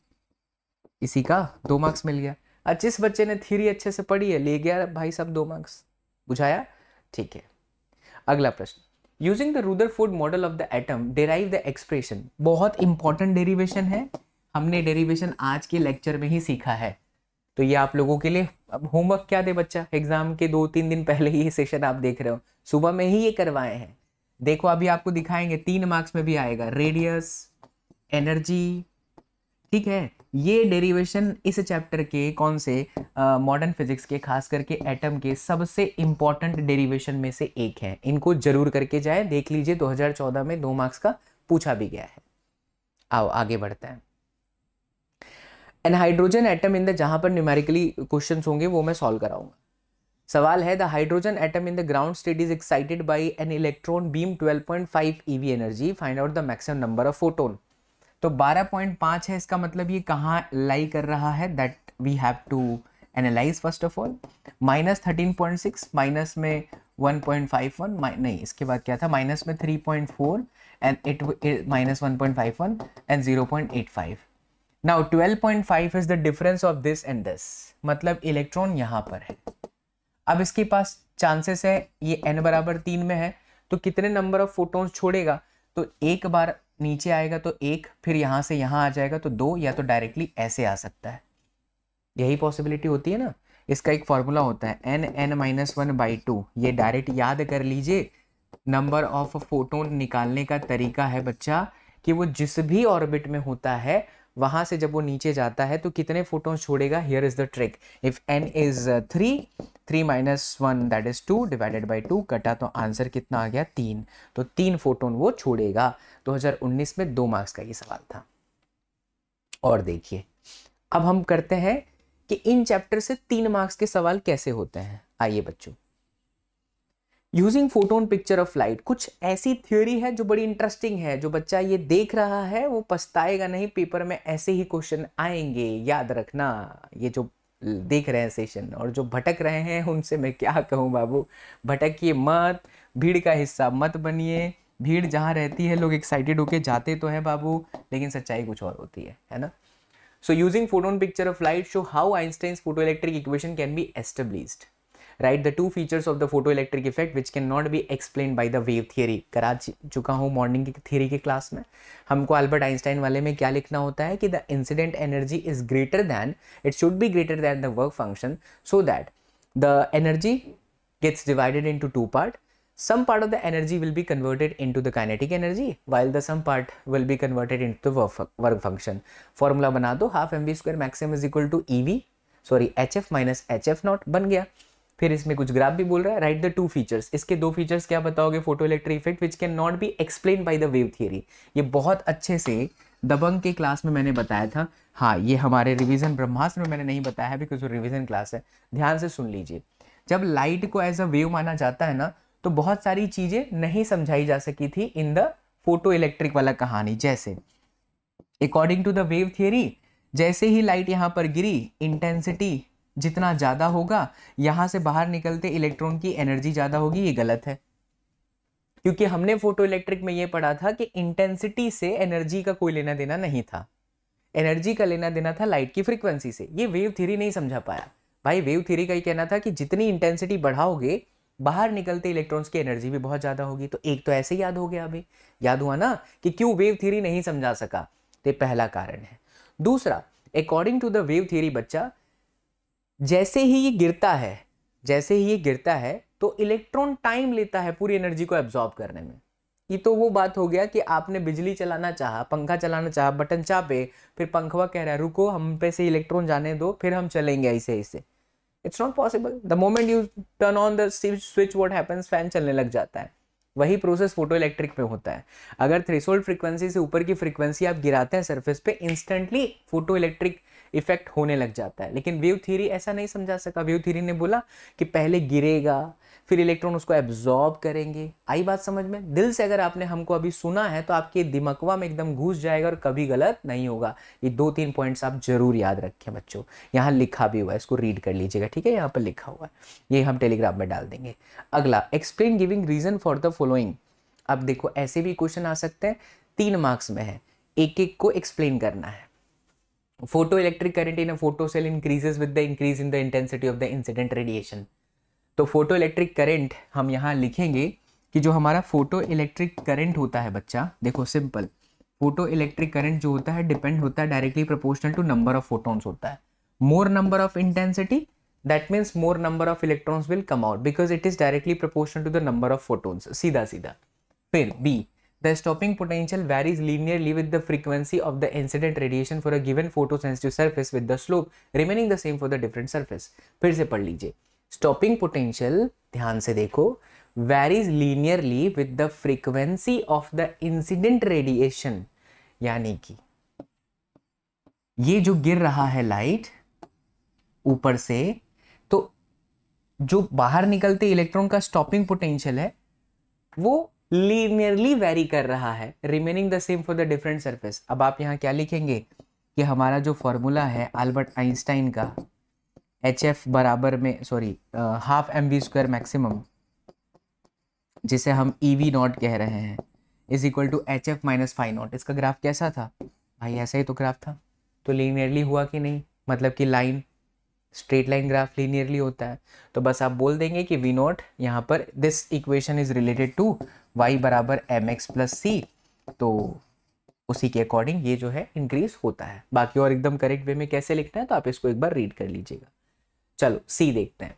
इसी का दो मार्क्स मिल गया और जिस बच्चे ने थीरी अच्छे से पढ़ी है ले गया भाई साहब दो मार्क्स बुझाया ठीक है अगला प्रश्न using the Rutherford model of the atom derive the expression बहुत इंपॉर्टेंट डेरिवेशन है हमने डेरिवेशन आज के लेक्चर में ही सीखा है तो ये आप लोगों के लिए अब होमवर्क क्या दे बच्चा एग्जाम के दो तीन दिन पहले ही ये सेशन आप देख रहे हो सुबह में ही ये करवाए हैं देखो अभी आपको दिखाएंगे तीन मार्क्स में भी आएगा रेडियस एनर्जी ठीक है ये डेरिवेशन इस चैप्टर के कौन से मॉडर्न uh, फिजिक्स के खास करके एटम के सबसे इंपॉर्टेंट डेरिवेशन में से एक है इनको जरूर करके जाए देख लीजिए 2014 में दो मार्क्स का पूछा भी गया है आओ आगे बढ़ते हैं and hydrogen atom in the जहां पर न्यूमेरिकली क्वेश्चन होंगे वो मैं सॉल्व कराऊंगा सवाल है the hydrogen atom in the ground state is excited by an electron beam 12.5 eV energy find out the maximum number of photon तो 12.5 है इसका मतलब ये कहाँ लाई कर रहा है that we have to analyze first of all minus thirteen point six minus में वन पॉइंट फाइव वन नहीं इसके बाद क्या था माइनस में three point four and it minus one point five one and zero point eight five now twelve point five is the difference of this and this मतलब electron यहाँ पर है अब इसके पास चांसेस है ये एन बराबर तीन में है तो कितने नंबर ऑफ फोटोन्स छोड़ेगा तो एक बार नीचे आएगा तो एक फिर यहाँ से यहाँ आ जाएगा तो दो या तो डायरेक्टली ऐसे आ सकता है यही पॉसिबिलिटी होती है ना इसका एक फॉर्मूला होता है N N minus one by two ये डायरेक्ट याद कर लीजिए नंबर ऑफ फोटोन निकालने का तरीका है बच्चा कि वो जिस भी ऑर्बिट में होता है वहां से जब वो नीचे जाता है तो कितने फोटोन छोड़ेगा here is the trick if N is three three minus one that is two divided by two कटा तो आंसर कितना आ गया तीन तो तीन फोटोन वो छोड़ेगा 2019 में दो मार्क्स का ये सवाल था और देखिए अब हम करते हैं कि इन चैप्टर से तीन मार्क्स के सवाल कैसे होते हैं आइए बच्चों using photon picture of light कुछ ऐसी थ्योरी है जो बड़ी इंटरेस्टिंग है जो बच्चा ये देख रहा है वो पछताएगा नहीं पेपर में ऐसे ही क्वेश्चन आएंगे याद रखना ये जो देख रहे हैं सेशन और जो भटक रहे हैं उनसे मैं क्या कहूँ बाबू भटकिए मत भीड़ का हिस्सा मत बनिए भीड़ जहाँ रहती है लोग एक्साइटेड होके जाते तो हैं बाबू लेकिन सच्चाई कुछ और होती है है ना so using photon picture of light show how Einstein photo electric equation can be established right the two features of the photo electric effect which can not be explain by the wave theory करा चुका हूँ morning की theory के class में हमको Albert Einstein वाले में क्या लिखना होता है कि the incident energy is greater than it should be greater than the work function so that the energy gets divided into two part some part of the energy will be converted into the kinetic energy while the some part will be converted into work function formula बना दो half M V square maximum is equal to E V sorry H F minus H F not बन गया फिर इसमें कुछ graph भी बोल रहा है राइट द टू फीचर्स इसके दो फीचर्स क्या बताओगे photo electric effect which can not be explain by the wave theory ये बहुत अच्छे से दबंग के क्लास में मैंने बताया था हाँ ये हमारे रिविजन ब्रह्मास्त्र में मैंने नहीं बताया है बिकॉज वो रिविजन क्लास है ध्यान से सुन लीजिए जब लाइट को एज अ वेव माना जाता है ना तो बहुत सारी चीज़ें नहीं समझाई जा सकी थी इन द फोटो इलेक्ट्रिक वाला कहानी जैसे according to the wave theory जैसे ही लाइट यहाँ पर गिरी इंटेंसिटी जितना ज़्यादा होगा यहाँ से बाहर निकलते इलेक्ट्रॉन की एनर्जी ज़्यादा होगी ये गलत है क्योंकि हमने फोटो इलेक्ट्रिक में ये पढ़ा था कि इंटेंसिटी से एनर्जी का कोई लेना देना नहीं था एनर्जी का लेना देना था लाइट की फ्रिक्वेंसी से ये वेव थ्योरी नहीं समझा पाया भाई वेव थ्योरी का ही कहना था कि जितनी इंटेंसिटी बढ़ाओगे बाहर निकलते इलेक्ट्रॉन्स की एनर्जी भी बहुत ज़्यादा होगी तो एक तो ऐसे याद हो गया अभी याद हुआ ना कि क्यों वेव थ्योरी नहीं समझा सका ये पहला कारण है दूसरा according to the wave theory बच्चा जैसे ही ये गिरता है जैसे ही ये गिरता है तो इलेक्ट्रॉन टाइम लेता है पूरी एनर्जी को एब्जॉर्ब करने में ये तो वो बात हो गया कि आपने बिजली चलाना चाहा पंखा चलाना चाहा बटन चापे फिर पंखवा कह रहा है रुको हम पे से इलेक्ट्रॉन जाने दो फिर हम चलेंगे ऐसे ऐसे it's not possible the moment you turn on the switch what happens fan चलने लग जाता है वही प्रोसेस फोटो इलेक्ट्रिक में होता है अगर थ्रेसोल्ड फ्रीक्वेंसी से ऊपर की फ्रीक्वेंसी आप गिराते हैं सरफेस पे इंस्टेंटली फोटो इलेक्ट्रिक इफेक्ट होने लग जाता है लेकिन वेव थ्योरी ऐसा नहीं समझा सका वेव थ्योरी ने बोला कि पहले गिरेगा फिर इलेक्ट्रॉन उसको एब्जॉर्ब करेंगे आई बात समझ में दिल से अगर आपने हमको अभी सुना है तो आपके दिमकवा में एकदम घुस जाएगा और कभी गलत नहीं होगा ये दो तीन पॉइंट्स आप जरूर याद रखें बच्चों यहाँ लिखा भी हुआ है इसको रीड कर लीजिएगा ठीक है यहाँ पर लिखा हुआ है ये हम टेलीग्राम में डाल देंगे अगला explain giving reason for the following अब देखो ऐसे भी क्वेश्चन आ सकते हैं तीन मार्क्स में है एक एक को एक्सप्लेन करना है electric current in photo cell increases with the increase in the intensity of the incident radiation तो फोटोइलेक्ट्रिक करंट हम यहाँ लिखेंगे कि जो हमारा फोटो इलेक्ट्रिक करंट होता है बच्चा देखो सिंपल फोटो इलेक्ट्रिक करंट जो होता है डिपेंड होता है directly proportional to number of photons होता है more number of intensity that means more number of electrons will come out because it is directly proportional to the number of photons सीधा सीधा फिर बी the stopping potential varies linearly with the frequency of the incident radiation for a given photosensitive surface with the slope remaining the same for the different surface फिर से पढ़ लीजिए stopping potential ध्यान से देखो varies linearly with the frequency of the incident radiation यानी कि ये जो गिर रहा है लाइट ऊपर से तो जो बाहर निकलते इलेक्ट्रॉन का स्टॉपिंग पोटेंशियल है वो लीनियरली वेरी कर रहा है remaining the same for the different surface अब आप यहाँ क्या लिखेंगे कि हमारा जो फॉर्मूला है अल्बर्ट आइंस्टाइन का एच एफ बराबर में sorry half M V square maximum जिसे हम ई वी नॉट कह रहे हैं is equal to H F minus five naught इसका ग्राफ कैसा था भाई ऐसा ही तो ग्राफ था तो लीनियरली हुआ कि नहीं मतलब कि line straight line graph linearly होता है तो बस आप बोल देंगे कि वी नॉट यहाँ पर this equation is related to Y बराबर एम एक्स प्लस सी तो उसी के अकॉर्डिंग ये जो है इंक्रीज होता है बाकी और एकदम करेक्ट वे में कैसे लिखना है तो आप इसको एक बार रीड कर लीजिएगा चलो सी देखते हैं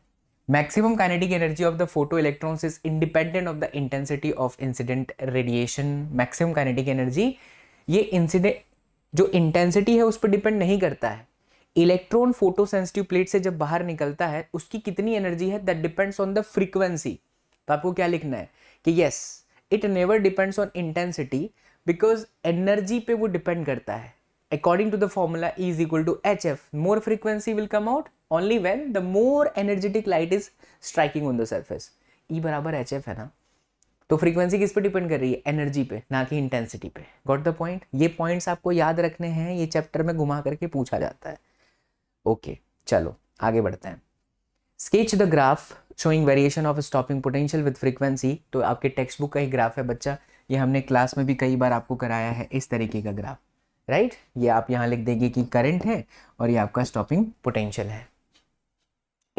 maximum kinetic energy of the photo electrons is independent of the intensity of incident radiation maximum kinetic energy ये इंसिडेंट जो इंटेंसिटी है उस पर डिपेंड नहीं करता है इलेक्ट्रॉन फोटो सेंसिटिव प्लेट से जब बाहर निकलता है उसकी कितनी एनर्जी है that depends on the frequency तो आपको क्या लिखना है कि yes it never depends on intensity because energy पे वो डिपेंड करता है according to the formula is equal to H F more frequency will come out only when the more energetic light is striking on the surface E बराबर H F है ना तो frequency किस पे डिपेंड कर रही है एनर्जी पे ना कि इंटेंसिटी पे गॉट द पॉइंट ये पॉइंट्स आपको याद रखने हैं ये चैप्टर में घुमा करके पूछा जाता है ओके okay, चलो आगे बढ़ते हैं sketch the graph showing variation of stopping potential with frequency तो आपके टेक्स्ट बुक का ही ग्राफ है बच्चा ये हमने क्लास में भी कई बार आपको कराया है इस तरीके का ग्राफ राइट right? ये आप यहाँ लिख देंगे कि करंट है और ये आपका स्टॉपिंग पोटेंशियल है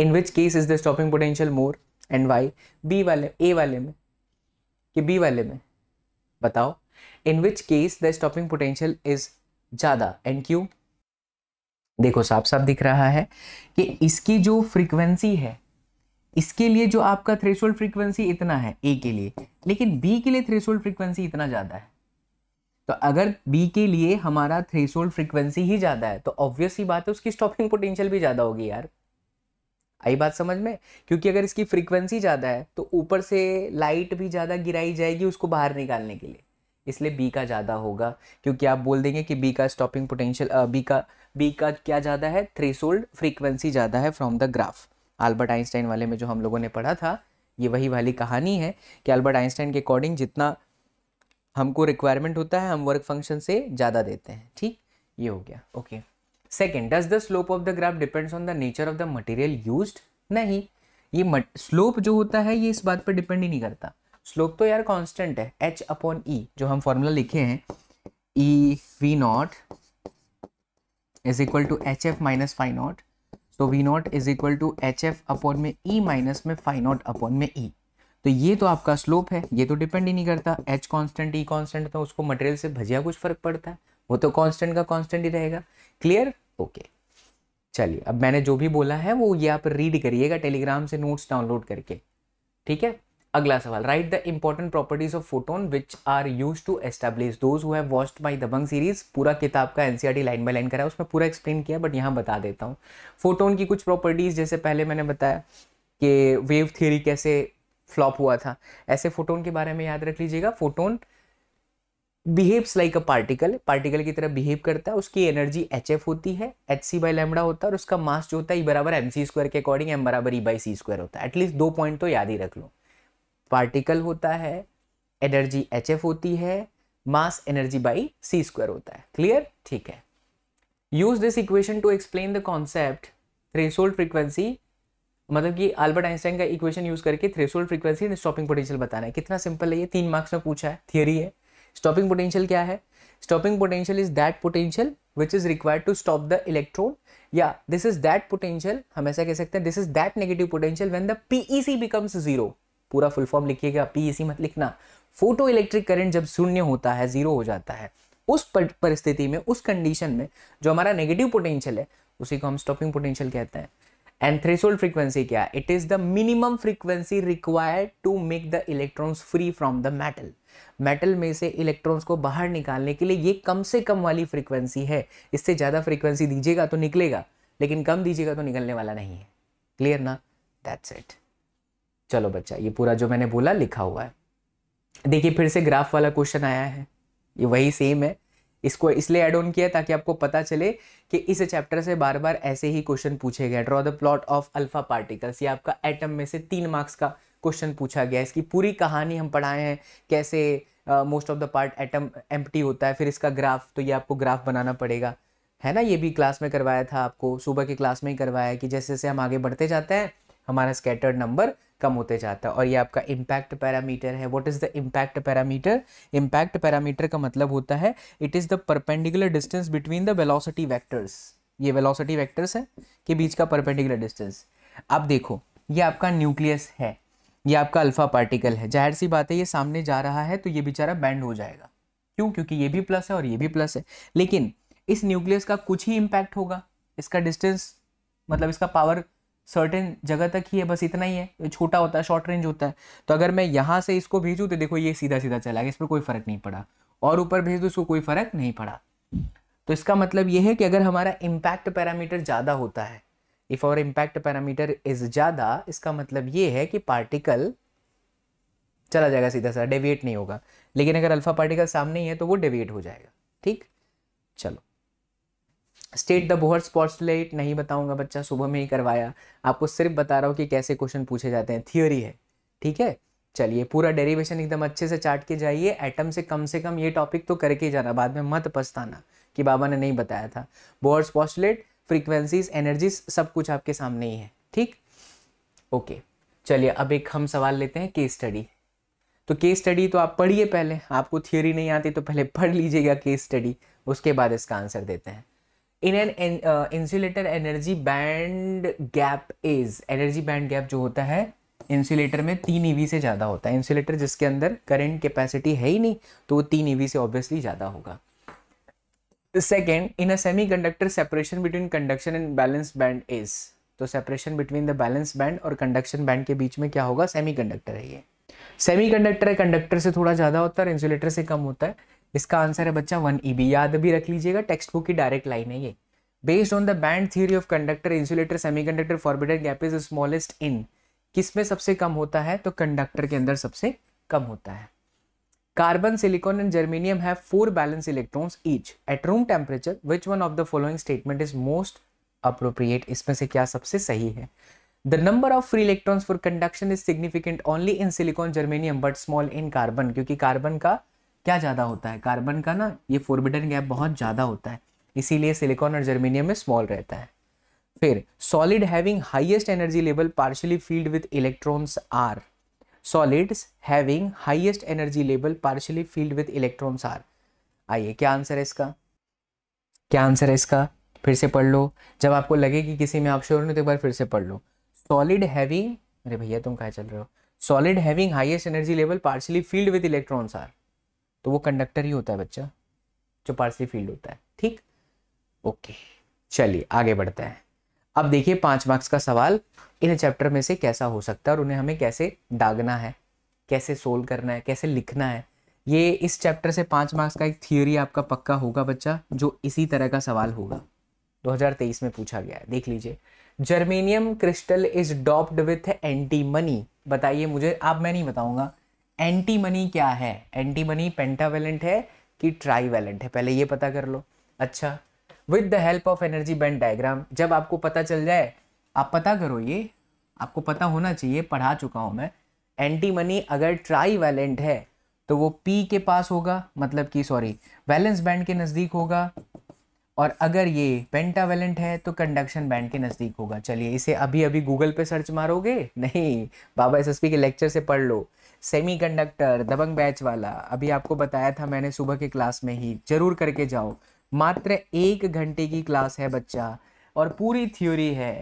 in which case is the stopping potential more and why B वाले ए वाले में कि बी वाले में बताओ in which case the stopping potential is ज़्यादा एंड क्यू देखो साफ साफ दिख रहा है कि इसकी जो फ्रीक्वेंसी है इसके लिए जो आपका थ्रेशोल्ड फ्रीक्वेंसी इतना है ए के लिए लेकिन बी के लिए थ्रेशोल्ड फ्रीक्वेंसी इतना ज़्यादा है तो अगर बी के लिए हमारा थ्रेशोल्ड फ्रीक्वेंसी ही ज़्यादा है तो ही बात है उसकी स्टॉपिंग पोटेंशियल भी ज़्यादा होगी यार आई बात समझ में क्योंकि अगर इसकी फ्रीक्वेंसी ज़्यादा है तो ऊपर से लाइट भी ज़्यादा गिराई जाएगी उसको बाहर निकालने के लिए इसलिए बी का ज़्यादा होगा क्योंकि आप बोल देंगे कि बी का स्टॉपिंग पोटेंशियल बी का बी का क्या ज़्यादा है थ्रेशोल्ड फ्रीक्वेंसी ज़्यादा है from the graph Albert Einstein वाले में जो हम लोगों ने पढ़ा था ये वही वाली कहानी है कि अल्बर्ट आइंस्टाइन के अकॉर्डिंग जितना हमको रिक्वायरमेंट होता है हम वर्क फंक्शन से ज़्यादा देते हैं ठीक ये हो गया okay second does the slope of the graph depends on the nature of the material use नहीं ये स्लोप जो होता है ये इस बात पर डिपेंड ही नहीं करता स्लोप तो यार कांस्टेंट है एच अपॉन ई जो हम फॉर्मूला लिखे हैं E V naught is equal to H F minus five naught तो V naught is equal to H F upon में ई e माइनस में फाइव नॉट अपॉन में ई e. तो ये तो आपका स्लोप है ये तो डिपेंड ही नहीं करता एच कॉन्स्टेंट ई कॉन्स्टेंट था उसको मटेरियल से भजिया कुछ फर्क पड़ता है वो तो कॉन्स्टेंट का कॉन्स्टेंट ही रहेगा क्लियर ओके चलिए अब मैंने जो भी बोला है वो ये आप रीड करिएगा टेलीग्राम से नोट्स डाउनलोड करके ठीक है अगला सवाल write the important properties of photon which are use to establish those who have watched by Dabangg series पूरा किताब का एनसीआरटी लाइन बाय लाइन करा है उसमें पूरा एक्सप्लेन किया बट यहाँ बता देता हूँ फोटोन की कुछ प्रॉपर्टीज जैसे पहले मैंने बताया कि वेव थियरी कैसे फ्लॉप हुआ था ऐसे फोटोन के बारे में याद रख लीजिएगा photon behaves like a particle particle की तरह बिहेव करता है उसकी एनर्जी एच एफ होती है एच सी बाई लेमडा होता है और उसका मास जो होता है ई e बराबर एम सी स्क्वायर के अकॉर्डिंग एम बराबर ई बाई सी स्क्वायर होता है एटलीस्ट दो पॉइंट तो याद ही रख लो पार्टिकल होता है एनर्जी एच एफ होती है mass energy by C square होता है क्लियर ठीक है use this equation to explain the concept threshold frequency मतलब कि आल्बर्ट आइंस्टाइन का इक्वेशन यूज करके threshold frequency and stopping potential बताना है कितना सिंपल है ये तीन मार्क्स में पूछा है थियरी है स्टॉपिंग पोटेंशियल क्या है stopping potential is that potential which is required to stop the electron या दिस इज दैट पोटेंशियल हम ऐसा कह सकते हैं this is that negative potential when the PEC becomes zero पूरा फुल फॉर्म लिखिएगा पी मत लिखना फोटो इलेक्ट्रिक करंट जब शून्य होता है जीरो हो जाता है उस परिस्थिति में उस कंडीशन में जो हमारा नेगेटिव पोटेंशियल है उसी को हम स्टॉपिंग पोटेंशियल कहते हैं एंड थ्रेसोल्ड फ्रीक्वेंसी क्या है it is the minimum frequency required to make the electrons free from the metal metal में से इलेक्ट्रॉन्स को बाहर निकालने के लिए ये कम से कम वाली फ्रीक्वेंसी है इससे ज़्यादा फ्रीक्वेंसी दीजिएगा तो निकलेगा लेकिन कम दीजिएगा तो निकलने वाला नहीं है क्लियर ना दैट्स इट चलो बच्चा ये पूरा जो मैंने बोला लिखा हुआ है देखिए फिर से ग्राफ वाला क्वेश्चन आया है ये वही सेम है इसको इसलिए एड ऑन किया ताकि आपको पता चले कि इस चैप्टर से बार बार ऐसे ही क्वेश्चन पूछे गए draw the plot of alpha particles ये आपका एटम में से तीन मार्क्स का क्वेश्चन पूछा गया इसकी पूरी कहानी हम पढ़ाए हैं कैसे most of the part atom एम होता है फिर इसका ग्राफ तो ये आपको ग्राफ बनाना पड़ेगा है ना ये भी क्लास में करवाया था आपको सुबह की क्लास में ही करवाया कि जैसे जैसे हम आगे बढ़ते जाते हैं हमारा स्कैटर्ड नंबर कम होते जाता है और ये आपका इम्पैक्ट पैरामीटर है what is the impact parameter impact parameter का मतलब होता है it is the perpendicular distance between the velocity vectors ये वेलोसिटी वैक्टर्स है के बीच का परपेंडिकुलर डिस्टेंस अब देखो ये आपका न्यूक्लियस है ये आपका अल्फ़ा पार्टिकल है जाहिर सी बात है ये सामने जा रहा है तो ये बेचारा बैंड हो जाएगा क्यों क्योंकि ये भी प्लस है और ये भी प्लस है लेकिन इस न्यूक्लियस का कुछ ही इम्पैक्ट होगा इसका डिस्टेंस मतलब इसका पावर सर्टेन जगह तक ही है बस इतना ही है छोटा होता है शॉर्ट रेंज होता है तो अगर मैं यहाँ से इसको भेजूँ तो देखो ये सीधा सीधा चला गया इस पर कोई फ़र्क नहीं पड़ा और ऊपर भेज दूँ इसको कोई फ़र्क नहीं पड़ा तो इसका मतलब ये है कि अगर हमारा इम्पैक्ट पैरामीटर ज़्यादा होता है इफ़ और इम्पैक्ट पैरामीटर इज़ ज़्यादा इसका मतलब ये है कि पार्टिकल चला जाएगा सीधा सा डेविएट नहीं होगा लेकिन अगर अल्फ़ा पार्टिकल सामने ही है तो वो डेविएट हो जाएगा ठीक चलो स्टेट द बोहर स्पॉट्सलाइट नहीं बताऊंगा बच्चा सुबह में ही करवाया आपको सिर्फ बता रहा हूँ कि कैसे क्वेश्चन पूछे जाते हैं थियोरी है ठीक है चलिए पूरा डेरिवेशन एकदम अच्छे से चाट के जाइए एटम से कम से कम ये टॉपिक तो करके जाना बाद में मत पछताना कि बाबा ने नहीं बताया था बोहर पॉस्टुलेट फ्रीक्वेंसीज एनर्जीज सब कुछ आपके सामने ही है ठीक ओके चलिए अब एक हम सवाल लेते हैं केस स्टडी तो केस स्टडी तो आप पढ़िए पहले आपको थियोरी नहीं आती तो पहले पढ़ लीजिएगा केस स्टडी उसके बाद इसका आंसर देते हैं in an insulator energy band gap is energy band gap जो होता है इंसुलेटर में तीन ईवी e से ज़्यादा होता है इंसुलेटर जिसके अंदर करंट कैपेसिटी है ही नहीं तो वो तीन ईवी e से ऑब्वियसली ज़्यादा होगा second in a semiconductor separation between conduction and valence band is तो separation between the valence band और कंडक्शन बैंड के बीच में क्या होगा सेमी कंडक्टर है ये सेमी कंडक्टर है कंडक्टर से थोड़ा ज़्यादा होता है और इंसुलेटर से कम होता है इसका आंसर है बच्चा वन ई e बी याद भी रख लीजिएगा टेक्स्ट बुक की डायरेक्ट लाइन है ये based on the band theory of conductor insulator semiconductor forbidden gap is smallest in किस में सबसे कम होता है तो कंडक्टर के अंदर सबसे कम होता है carbon silicon and germanium have four valence electrons each at room temperature which one of the following statement is most appropriate इसमें से क्या सबसे सही है the number of free electrons for conduction is significant only in silicon germanium but small in carbon क्योंकि carbon का क्या ज़्यादा होता है कार्बन का ना ये फोरबिडन गैप बहुत ज़्यादा होता है इसीलिए सिलिकॉन और जर्मीनियम में स्मॉल रहता है फिर solid having highest energy level partially filled with electrons are solids having highest energy level partially filled with electrons are आइए क्या आंसर है इसका क्या आंसर है इसका फिर से पढ़ लो जब आपको लगे कि किसी में आप श्योर नहीं तो एक बार फिर से पढ़ लो सॉलिड हैविंग अरे भैया तुम कहा चल रहे हो solid having highest energy level partially filled with electrons are तो वो कंडक्टर ही होता है बच्चा जो पार्सली फील्ड होता है ठीक ओके चलिए आगे बढ़ते हैं अब देखिए पाँच मार्क्स का सवाल इन चैप्टर में से कैसा हो सकता है और उन्हें हमें कैसे दागना है कैसे सोल्व करना है कैसे लिखना है ये इस चैप्टर से पाँच मार्क्स का एक थियोरी आपका पक्का होगा बच्चा जो इसी तरह का सवाल होगा 2023 में पूछा गया है देख लीजिए germanium crystal is doped with antimony बताइए मुझे आप मैं नहीं बताऊंगा एंटी मनी क्या है एंटी मनी पेंटावेलेंट है कि ट्राई वैलेंट है पहले ये पता कर लो अच्छा with the help of energy band diagram जब आपको पता चल जाए आप पता करो ये आपको पता होना चाहिए पढ़ा चुका हूँ मैं एंटी मनी अगर ट्राई वैलेंट है तो वो पी के पास होगा मतलब कि सॉरी वैलेंस बैंड के नज़दीक होगा और अगर ये पेंटावेलेंट है तो कंडक्शन बैंड के नज़दीक होगा चलिए इसे अभी अभी गूगल पे सर्च मारोगे नहीं बाबा एसएसपी के लेक्चर से पढ़ लो सेमीकंडक्टर दबंग बैच वाला अभी आपको बताया था मैंने सुबह के क्लास में ही जरूर करके जाओ मात्र एक घंटे की क्लास है बच्चा और पूरी थ्योरी है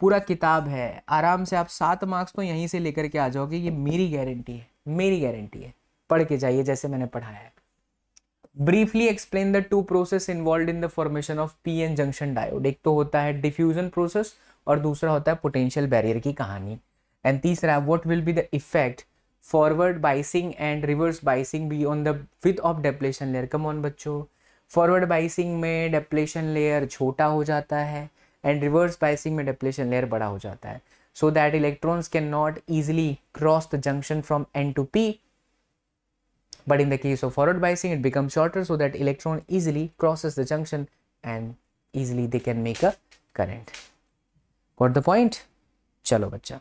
पूरा किताब है आराम से आप सात मार्क्स तो यहीं से लेकर के आ जाओगे ये मेरी गारंटी है मेरी गारंटी है पढ़ के जाइए जैसे मैंने पढ़ाया है briefly explain the two process involve in the formation of P N junction diode एक तो होता है डिफ्यूजन प्रोसेस और दूसरा होता है पोटेंशियल बैरियर की कहानी एंड तीसरा what will be the effect forward biasing and reverse biasing be on the width of depletion layer come on बच्चों फॉरवर्ड बाइसिंग में डेप्लेशन लेयर छोटा हो जाता है एंड रिवर्स बाइसिंग में डेप्लेशन लेयर बड़ा हो जाता है so that electrons can not easily cross the junction from N to P but in the case of forward biasing it become shorter so that electron easily crosses the junction and easily they can make a current what the point चलो बच्चा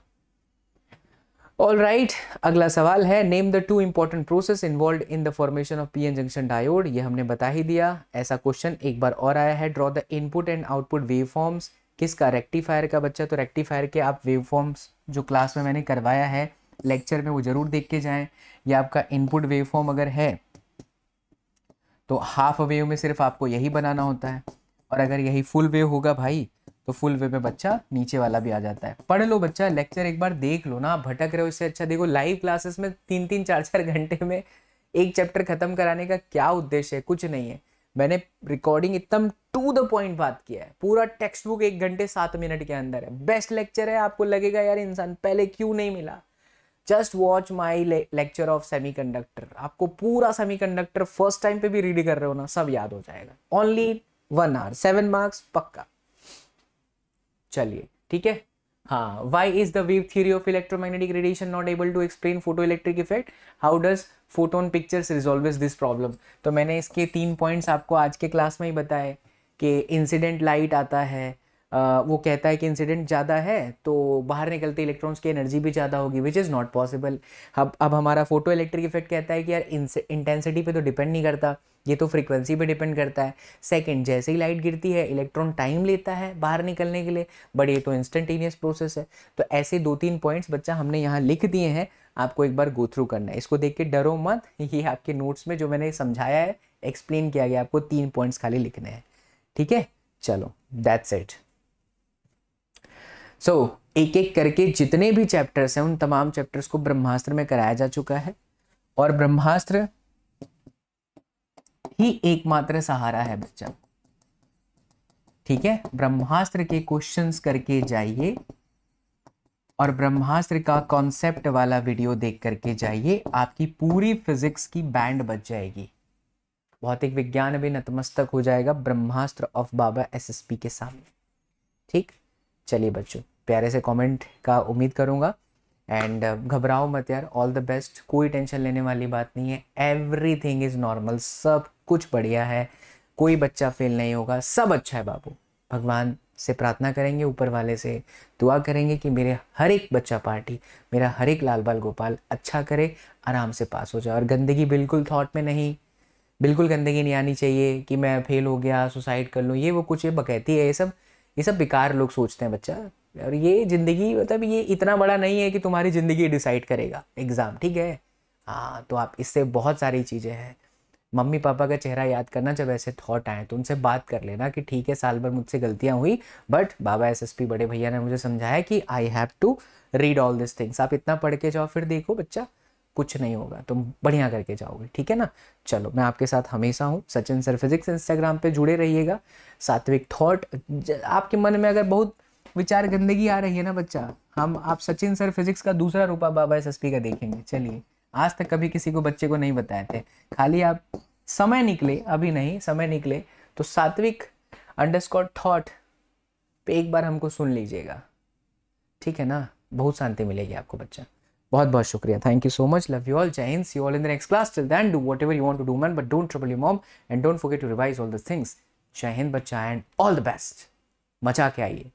all right right, अगला सवाल है name the two important process involve in the formation of PN junction diode ये हमने बता ही दिया ऐसा क्वेश्चन एक बार और आया है draw the input and output waveforms किसका रेक्टिफायर का बच्चा तो रेक्टिफायर के आप वेव फॉर्म्स जो क्लास में मैंने करवाया है लेक्चर में वो जरूर देख के जाएं या आपका इनपुट वेव फॉर्म अगर है तो हाफ वेव में सिर्फ आपको यही बनाना होता है और अगर यही फुल वेव होगा भाई तो फुल वे में बच्चा नीचे वाला भी आ जाता है पढ़ लो बच्चा लेक्चर एक बार देख लो ना भटक रहे हो इससे अच्छा देखो लाइव क्लासेस में तीन तीन चार चार घंटे में एक चैप्टर खत्म कराने का क्या उद्देश्य है कुछ नहीं है मैंने रिकॉर्डिंग एकदम टू द पॉइंट बात किया है पूरा टेक्स्ट बुक एक घंटे सात मिनट के अंदर है बेस्ट लेक्चर है आपको लगेगा यार इंसान पहले क्यों नहीं मिला just watch my lecture of semiconductor आपको पूरा सेमी कंडक्टर फर्स्ट टाइम पे भी रीड कर रहे हो ना सब याद हो जाएगा only one hour seven marks पक्का चलिए ठीक है हाँ why is the wave theory of electromagnetic radiation not able to explain photo electric effect how does photon pictures resolve this problem तो मैंने इसके तीन पॉइंट्स आपको आज के क्लास में ही बताए कि इंसिडेंट लाइट आता है वो कहता है कि इंसिडेंट ज़्यादा है तो बाहर निकलते इलेक्ट्रॉन्स की एनर्जी भी ज़्यादा होगी विच इज़ नॉट पॉसिबल अब अब हमारा फोटो इलेक्ट्रिक इफेक्ट कहता है कि यार इंटेंसिटी पे तो डिपेंड नहीं करता ये तो फ्रीक्वेंसी पे डिपेंड करता है सेकंड जैसे ही लाइट गिरती है इलेक्ट्रॉन टाइम लेता है बाहर निकलने के लिए बट ये तो इंस्टेंटेनियस प्रोसेस है तो ऐसे दो तीन पॉइंट्स बच्चा हमने यहाँ लिख दिए हैं आपको एक बार गो थ्रू करना है इसको देख के डरो मत ये आपके नोट्स में जो मैंने समझाया है एक्सप्लेन किया गया आपको तीन पॉइंट्स खाली लिखने हैं ठीक है चलो दैट्स इट सो so, एक एक करके जितने भी चैप्टर्स हैं उन तमाम चैप्टर्स को ब्रह्मास्त्र में कराया जा चुका है और ब्रह्मास्त्र ही एकमात्र सहारा है बच्चा ठीक है ब्रह्मास्त्र के क्वेश्चंस करके जाइए और ब्रह्मास्त्र का कॉन्सेप्ट वाला वीडियो देख करके जाइए आपकी पूरी फिजिक्स की बैंड बच जाएगी भौतिक विज्ञान भी नतमस्तक हो जाएगा ब्रह्मास्त्र ऑफ बाबा एसएसपी के सामने ठीक चलिए बच्चों प्यारे से कमेंट का उम्मीद करूँगा एंड uh, घबराओ मत यार ऑल द बेस्ट कोई टेंशन लेने वाली बात नहीं है एवरी थिंग इज़ नॉर्मल सब कुछ बढ़िया है कोई बच्चा फेल नहीं होगा सब अच्छा है बाबू भगवान से प्रार्थना करेंगे ऊपर वाले से दुआ करेंगे कि मेरे हर एक बच्चा पार्टी मेरा हर एक लाल बाल गोपाल अच्छा करे आराम से पास हो जाए और गंदगी बिल्कुल थॉट में नहीं बिल्कुल गंदगी नहीं आनी चाहिए कि मैं फेल हो गया सुसाइड कर लूँ ये वो कुछ ये बकैती है ये सब ये सब बेकार लोग सोचते हैं बच्चा और ये ज़िंदगी मतलब ये इतना बड़ा नहीं है कि तुम्हारी ज़िंदगी डिसाइड करेगा एग्ज़ाम ठीक है हाँ तो आप इससे बहुत सारी चीज़ें हैं मम्मी पापा का चेहरा याद करना जब ऐसे थॉट आए तो उनसे बात कर लेना कि ठीक है साल भर मुझसे गलतियाँ हुई बट बाबा एसएसपी बड़े भैया ने मुझे समझाया कि I have to read all this things आप इतना पढ़ के जाओ फिर देखो बच्चा कुछ नहीं होगा तुम तो बढ़िया करके जाओगे ठीक है ना चलो मैं आपके साथ हमेशा हूँ सचिन सर फिजिक्स इंस्टाग्राम पे जुड़े रहिएगा सात्विक थॉट आपके मन में अगर बहुत विचार गंदगी आ रही है ना बच्चा हम आप सचिन सर फिजिक्स का दूसरा रूपा बाबा एस का देखेंगे चलिए आज तक कभी किसी को बच्चे को नहीं बताए थे खाली आप समय निकले अभी नहीं समय निकले तो सात्विक अंडरस्कॉर थॉट पे एक बार हमको सुन लीजिएगा ठीक है ना बहुत शांति मिलेगी आपको बच्चा बहुत बहुत शुक्रिया thank you so much love you all जय Hind see all in the next class till then do whatever you want to do man but don't trouble you mom and don't forget to revise all the things जय हिंद बच्चा and all the best मचा के आइए